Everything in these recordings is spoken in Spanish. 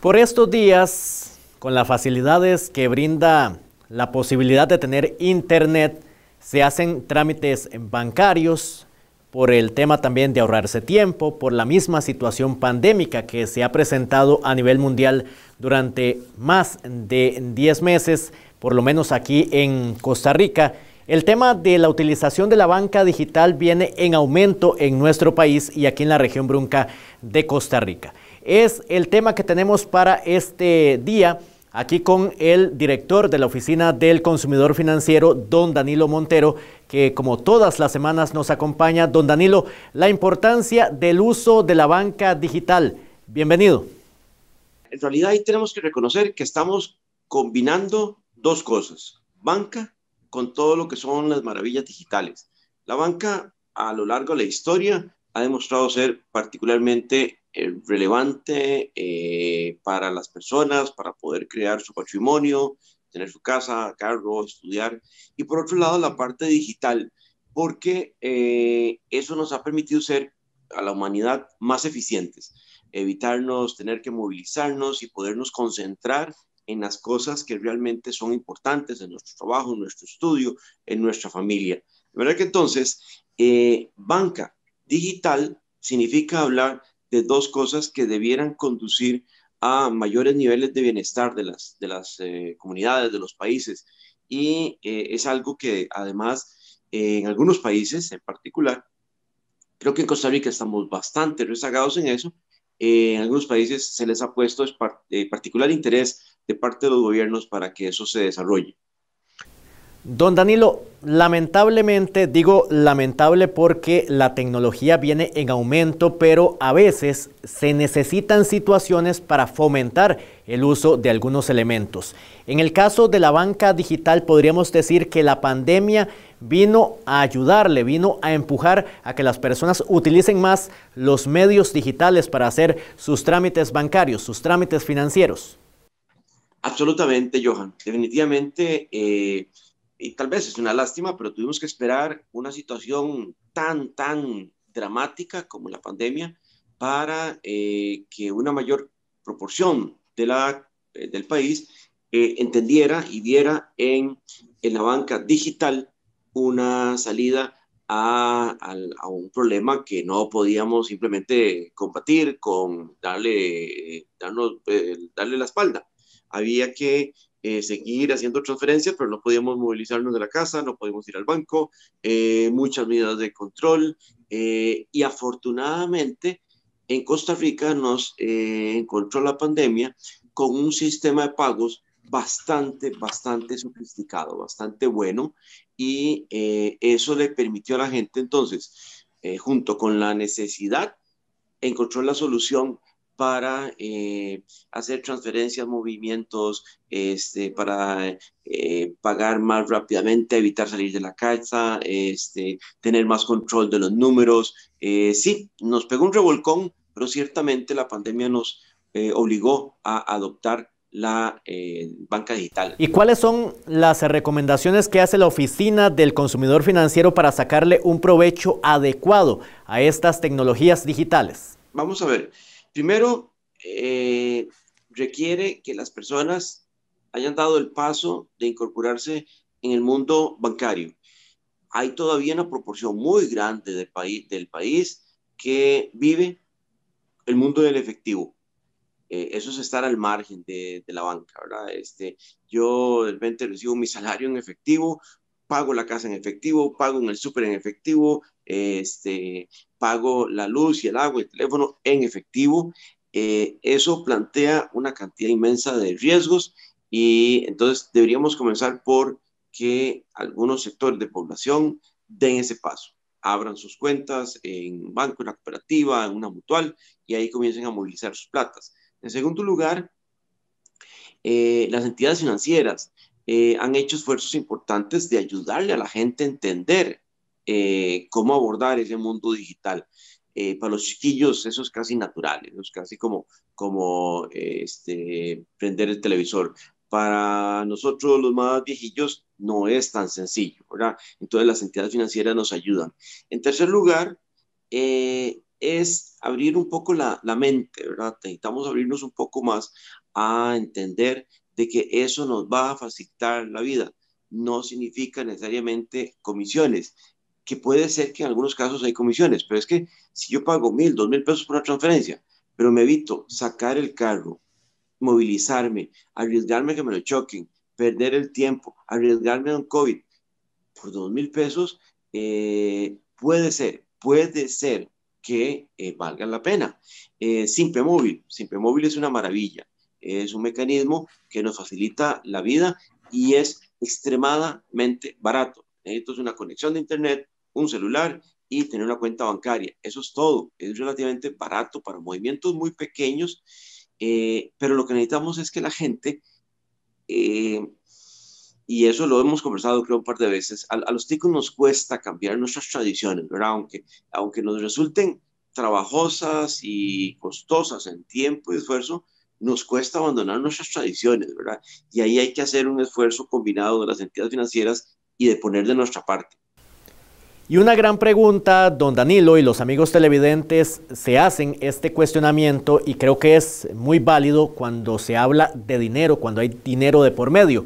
Por estos días, con las facilidades que brinda la posibilidad de tener internet, se hacen trámites bancarios por el tema también de ahorrarse tiempo, por la misma situación pandémica que se ha presentado a nivel mundial durante más de 10 meses, por lo menos aquí en Costa Rica. El tema de la utilización de la banca digital viene en aumento en nuestro país y aquí en la región brunca de Costa Rica es el tema que tenemos para este día. Aquí con el director de la Oficina del Consumidor Financiero, don Danilo Montero, que como todas las semanas nos acompaña. Don Danilo, la importancia del uso de la banca digital. Bienvenido. En realidad ahí tenemos que reconocer que estamos combinando dos cosas, banca con todo lo que son las maravillas digitales. La banca a lo largo de la historia ha demostrado ser particularmente eh, relevante eh, para las personas, para poder crear su patrimonio, tener su casa, carro, estudiar. Y por otro lado, la parte digital, porque eh, eso nos ha permitido ser a la humanidad más eficientes, evitarnos tener que movilizarnos y podernos concentrar en las cosas que realmente son importantes en nuestro trabajo, en nuestro estudio, en nuestra familia. De verdad que entonces, banca digital significa hablar de dos cosas que debieran conducir a mayores niveles de bienestar de las, de las eh, comunidades, de los países. Y eh, es algo que además eh, en algunos países en particular, creo que en Costa Rica estamos bastante rezagados en eso, en algunos países se les ha puesto particular interés de parte de los gobiernos para que eso se desarrolle. Don Danilo, lamentablemente, digo lamentable porque la tecnología viene en aumento, pero a veces se necesitan situaciones para fomentar el uso de algunos elementos. En el caso de la banca digital, podríamos decir que la pandemia vino a ayudarle, vino a empujar a que las personas utilicen más los medios digitales para hacer sus trámites bancarios, sus trámites financieros. Absolutamente, Johan. Definitivamente. Eh, y tal vez es una lástima, pero tuvimos que esperar una situación tan, tan dramática como la pandemia para eh, que una mayor proporción de la, eh, del país eh, entendiera y viera en, en, la banca digital una salida a, a, un problema que no podíamos simplemente combatir con darle, darnos, darle la espalda. Había que eh, seguir haciendo transferencias, pero no podíamos movilizarnos de la casa, no podíamos ir al banco, eh, muchas medidas de control. Eh, y afortunadamente en Costa Rica nos encontró la pandemia con un sistema de pagos bastante, bastante sofisticado, bastante bueno, y eso le permitió a la gente entonces, junto con la necesidad, encontrar la solución para eh, hacer transferencias, movimientos, este, para eh, eh, pagar más rápidamente, evitar salir de la casa, este, tener más control de los números. sí, nos pegó un revolcón, pero ciertamente la pandemia nos obligó a adoptar la banca digital. ¿Y cuáles son las recomendaciones que hace la Oficina del Consumidor Financiero para sacarle un provecho adecuado a estas tecnologías digitales? Vamos a ver, Primero, eh, requiere que las personas hayan dado el paso de incorporarse en el mundo bancario. Hay todavía una proporción muy grande del país, del país que vive el mundo del efectivo. Eh, eso es estar al margen de, la banca, ¿verdad? Este, yo de repente recibo mi salario en efectivo pago la casa en efectivo, pago en el súper en efectivo, este, pago la luz y el agua y el teléfono en efectivo. Eh, eso plantea una cantidad inmensa de riesgos y entonces deberíamos comenzar por que algunos sectores de población den ese paso, abran sus cuentas en un banco, en una cooperativa, en una mutual y ahí comiencen a movilizar sus platas. En segundo lugar, eh, las entidades financieras. Eh, han hecho esfuerzos importantes de ayudarle a la gente a entender eh, cómo abordar ese mundo digital. Eh, para los chiquillos eso es casi natural, es casi como, como este, prender el televisor. Para nosotros los más viejillos no es tan sencillo, ¿verdad? Entonces las entidades financieras nos ayudan. En tercer lugar, es abrir un poco la, la mente, ¿verdad? Necesitamos abrirnos un poco más a entender de que eso nos va a facilitar la vida. No significa necesariamente comisiones, que puede ser que en algunos casos hay comisiones, pero es que si yo pago mil, dos mil pesos por una transferencia, pero me evito sacar el carro, movilizarme, arriesgarme que me lo choquen, perder el tiempo, arriesgarme a un COVID por dos mil pesos, eh, puede ser, puede ser que eh, valga la pena. Eh, Simple Móvil, Simple Móvil es una maravilla. Es un mecanismo que nos facilita la vida y es extremadamente barato. Necesitas una conexión de Internet, un celular y tener una cuenta bancaria. Eso es todo. Es relativamente barato para movimientos muy pequeños, eh, pero lo que necesitamos es que la gente, eh, y eso lo hemos conversado creo un par de veces, a, los ticos nos cuesta cambiar nuestras tradiciones, Aunque, aunque nos resulten trabajosas y costosas en tiempo y esfuerzo, nos cuesta abandonar nuestras tradiciones, ¿verdad? Y ahí hay que hacer un esfuerzo combinado de las entidades financieras y de poner de nuestra parte. Y una gran pregunta, don Danilo y los amigos televidentes se hacen este cuestionamiento y creo que es muy válido cuando se habla de dinero, cuando hay dinero de por medio.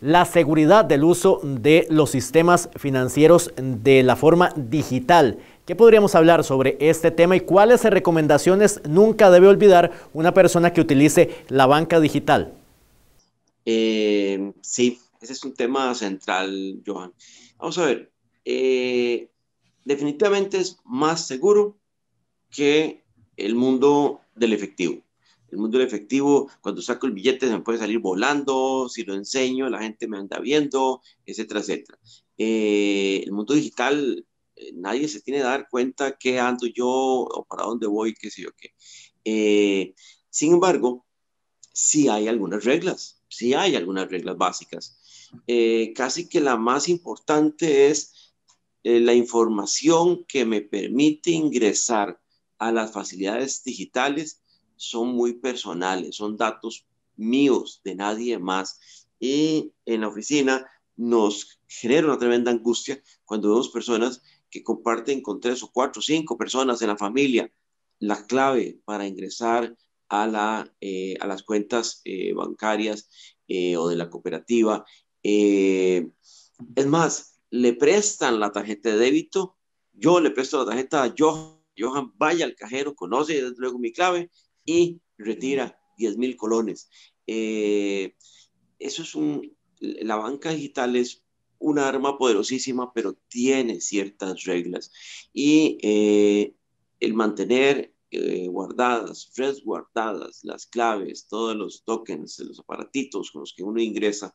La seguridad del uso de los sistemas financieros de la forma digital ¿Qué podríamos hablar sobre este tema y cuáles recomendaciones nunca debe olvidar una persona que utilice la banca digital? Eh, sí, ese es un tema central, Johan. Vamos a ver, eh, definitivamente es más seguro que el mundo del efectivo. El mundo del efectivo, cuando saco el billete se me puede salir volando, si lo enseño la gente me anda viendo, etcétera, etcétera. Eh, el mundo digital eh, nadie se tiene que dar cuenta qué ando yo o para dónde voy, qué sé yo qué. Eh, sin embargo, sí hay algunas reglas, sí hay algunas reglas básicas. Eh, casi que la más importante es la información que me permite ingresar a las facilidades digitales son muy personales, son datos míos, de nadie más. Y en la oficina nos genera una tremenda angustia cuando vemos personas que comparten con tres o cuatro o cinco personas en la familia la clave para ingresar a, la, eh, a las cuentas eh, bancarias eh, o de la cooperativa. es más, le prestan la tarjeta de débito, yo le presto la tarjeta a Johan, Johan vaya al cajero, conoce desde luego mi clave y retira 10 mil colones. eso es un, la banca digital es un arma poderosísima, pero tiene ciertas reglas. Y eh, el mantener eh, guardadas, resguardadas las claves, todos los tokens, los aparatitos con los que uno ingresa,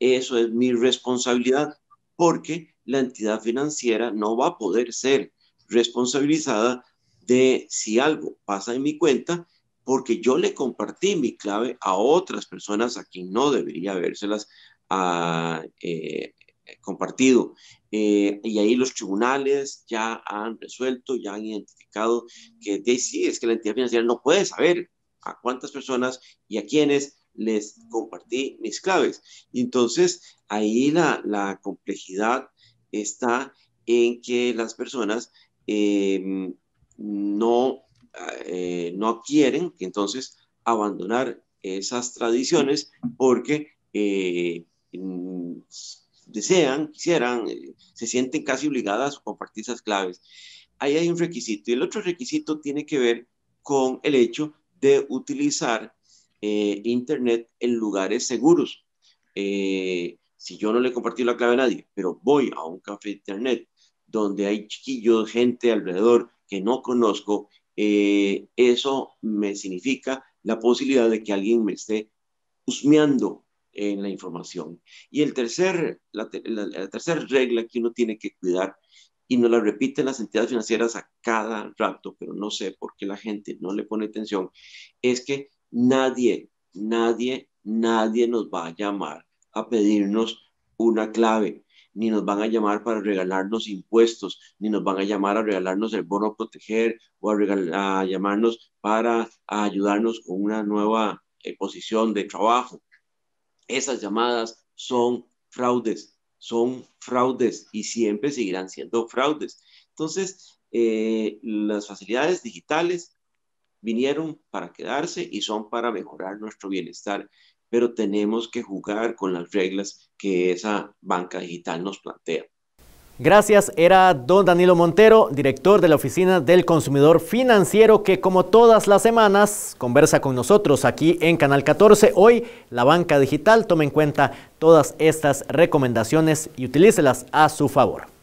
eso es mi responsabilidad porque la entidad financiera no va a poder ser responsabilizada de si algo pasa en mi cuenta porque yo le compartí mi clave a otras personas a quien no debería habérselas a, eh, eh, compartido. Eh, y ahí los tribunales ya han resuelto, ya han identificado que sí es que la entidad financiera no puede saber a cuántas personas y a quiénes les compartí mis claves. Entonces, ahí la, complejidad está en que las personas em, no, eh, no quieren entonces abandonar esas tradiciones porque desean, quisieran, eh, se sienten casi obligadas a compartir esas claves. Ahí hay un requisito. Y el otro requisito tiene que ver con el hecho de utilizar eh, Internet en lugares seguros. Eh, si yo no le he la clave a nadie, pero voy a un café de Internet donde hay chiquillos, gente alrededor que no conozco, eso me significa la posibilidad de que alguien me esté husmeando en la información. Y el tercer, la, tercera regla que uno tiene que cuidar, y nos la repiten las entidades financieras a cada rato, pero no sé por qué la gente no le pone atención, es que nadie, nadie, nadie nos va a llamar a pedirnos una clave, ni nos van a llamar para regalarnos impuestos, ni nos van a llamar a regalarnos el bono proteger o a, a llamarnos para ayudarnos con una nueva eh, posición de trabajo. Esas llamadas son fraudes, son fraudes y siempre seguirán siendo fraudes. Entonces, eh, las facilidades digitales vinieron para quedarse y son para mejorar nuestro bienestar, pero tenemos que jugar con las reglas que esa banca digital nos plantea. Gracias, era don Danilo Montero, director de la Oficina del Consumidor Financiero, que como todas las semanas conversa con nosotros aquí en Canal 14. Hoy la banca digital toma en cuenta todas estas recomendaciones y utilícelas a su favor.